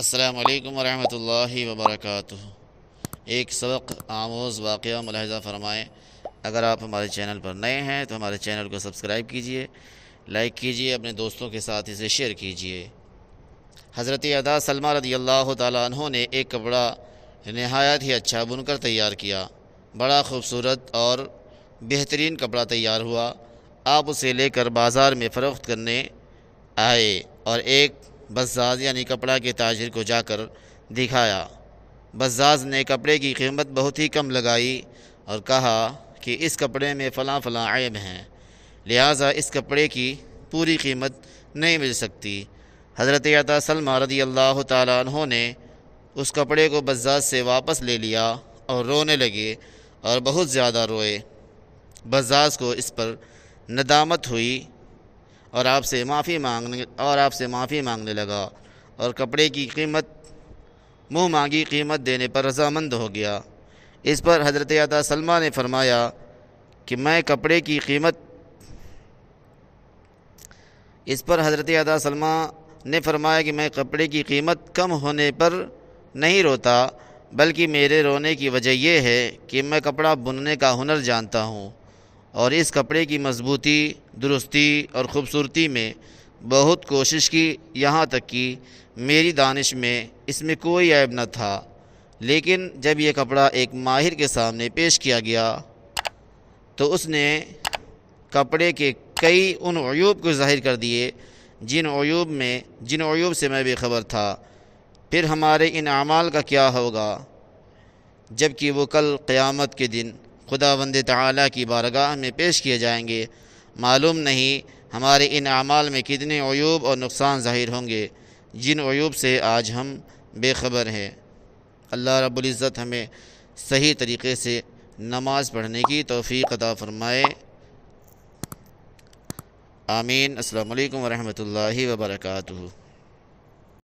असलकम वरहि वबरक एक सबक आमोज़ वाक़ मुलाहजा फरमाएँ अगर आप हमारे चैनल पर नए हैं तो हमारे चैनल को सब्सक्राइब कीजिए लाइक कीजिए अपने दोस्तों के साथ इसे शेयर कीजिए हज़रत अदा सलमा रदी अल्लाह तहों ने एक कपड़ा नहायत ही अच्छा बुनकर तैयार किया बड़ा खूबसूरत और बेहतरीन कपड़ा तैयार हुआ आप उसे लेकर बाज़ार में फ़रोख्त करने आए और एक बजाज यानी कपड़ा के ताजर को जाकर दिखाया बजाज ने कपड़े की कीमत बहुत ही कम लगाई और कहा कि इस कपड़े में फ़लाँ फ़लाँ आयब हैं लिहाजा इस कपड़े की पूरी कीमत नहीं मिल सकती हज़रत अता सलमा रदी अल्लाह तहों ने उस कपड़े को बजाज से वापस ले लिया और रोने लगे और बहुत ज़्यादा रोए बजाज को इस पर नदामत हुई और आपसे माफ़ी मांगने और आपसे माफ़ी मांगने लगा और कपड़े की कीमत मुँह मांगी कीमत देने पर रजामंद हो गया इस पर हज़रत अदा सलमा ने फरमाया कि मैं कपड़े की कीमत इस पर हज़रत अदा सलमा ने फरमाया कि मैं कपड़े की कीमत कम होने पर नहीं रोता बल्कि मेरे रोने की वजह यह है कि मैं कपड़ा बुनने का हुनर जानता हूँ और इस कपड़े की मजबूती दुरुस्ती और ख़ूबसूरती में बहुत कोशिश की यहाँ तक कि मेरी दानिश में इसमें कोई ऐब न था लेकिन जब यह कपड़ा एक माहिर के सामने पेश किया गया तो उसने कपड़े के कई उन अयूब को जाहिर कर दिए जिन अयूब में जिन अयूब से मैं बेखबर था फिर हमारे इन अमाल का क्या होगा जबकि वो कल क़्यामत के दिन खुदा वंद ताली की बारगाह में पेश किए जाएंगे मालूम नहीं हमारे इन अमाल में कितने अयूब और नुकसान ज़ाहिर होंगे जिन अयूब से आज हम बेखबर हैं अल्लाह रबुल्ज़त हमें सही तरीके से नमाज़ पढ़ने की तोफ़ी अदा फ़रमाए आमीन अल्लाम वरहमल वर्का